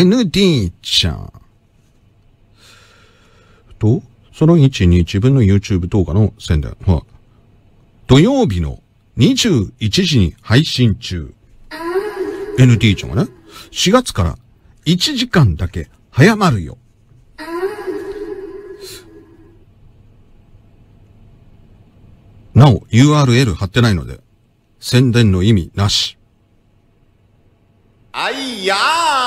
ND ちゃん。と、その1に自分の YouTube 動画の宣伝。は土曜日の21時に配信中。ND ちゃんがね、4月から1時間だけ早まるよ。なお、URL 貼ってないので、宣伝の意味なし。あいやー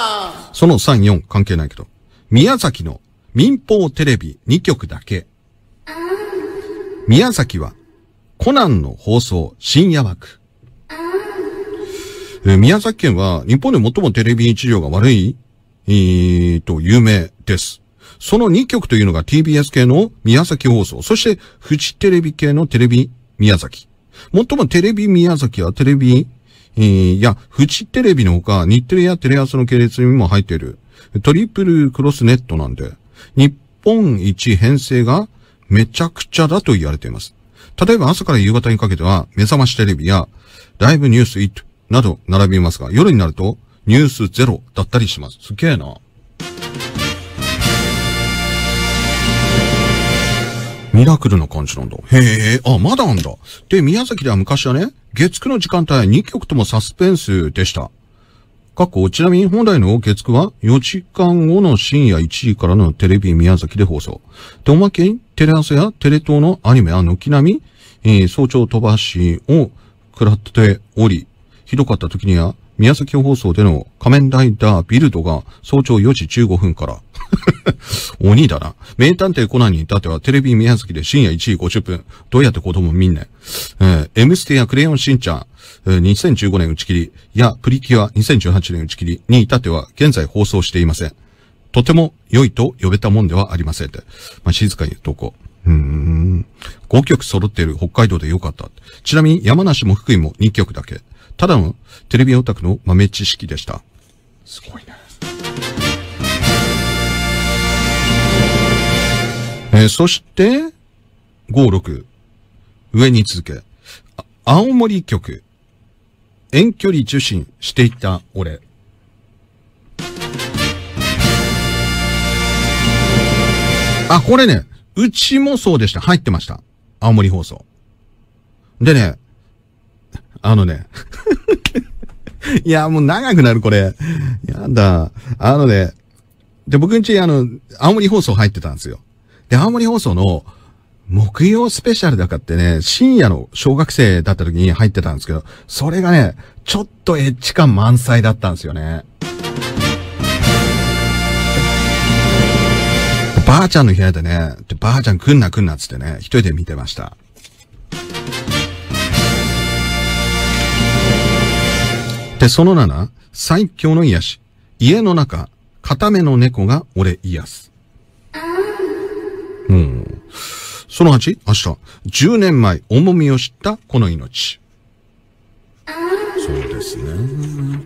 その3、4関係ないけど。宮崎の民放テレビ2局だけ。宮崎はコナンの放送深夜枠。宮崎県は日本で最もテレビ市場が悪い、えー、と、有名です。その2局というのが TBS 系の宮崎放送、そしてフジテレビ系のテレビ宮崎。最もテレビ宮崎はテレビえー、いや、フジテレビのほか、日テレやテレ朝の系列にも入っている。トリプルクロスネットなんで、日本一編成がめちゃくちゃだと言われています。例えば朝から夕方にかけては、目覚ましテレビや、ライブニュースイットなど並びますが、夜になると、ニュースゼロだったりします。すげえな。ミラクルな感じなんだ。へえ、あ、まだあんだ。で、宮崎では昔はね、月9の時間帯2曲ともサスペンスでした。過去、ちなみに本来の月9は4時間後の深夜1時からのテレビ宮崎で放送。で、おまけにテレ朝やテレ東のアニメは軒並み、えー、早朝飛ばしを食らっており、ひどかった時には宮崎放送での仮面ライダービルドが早朝4時15分から鬼だな。名探偵コナンに至ってはテレビ宮崎で深夜1時50分。どうやって子供見んねん。えー、M ステやクレヨンしんちゃん、えー、2015年打ち切り、やプリキュア2018年打ち切りに至っては現在放送していません。とても良いと呼べたもんではありませんって。まあ、静かに言っとこう。うん。5曲揃っている北海道で良かった。ちなみに山梨も福井も2曲だけ。ただのテレビオタクの豆知識でした。すごいね。えー、そして、56、上に続け、青森局、遠距離受信していた俺。あ、これね、うちもそうでした。入ってました。青森放送。でね、あのね、いや、もう長くなる、これ。やだ。あのね、で、僕んち、あの、青森放送入ってたんですよ。で、青森放送の木曜スペシャルだかってね、深夜の小学生だった時に入ってたんですけど、それがね、ちょっとエッジ感満載だったんですよね。ばあちゃんの部屋でね、ばあちゃん来んな来んなっつってね、一人で見てました。で、その7、最強の癒し。家の中、片目の猫が俺癒す。うん。その8、明日、10年前、重みを知ったこの命。そうですね。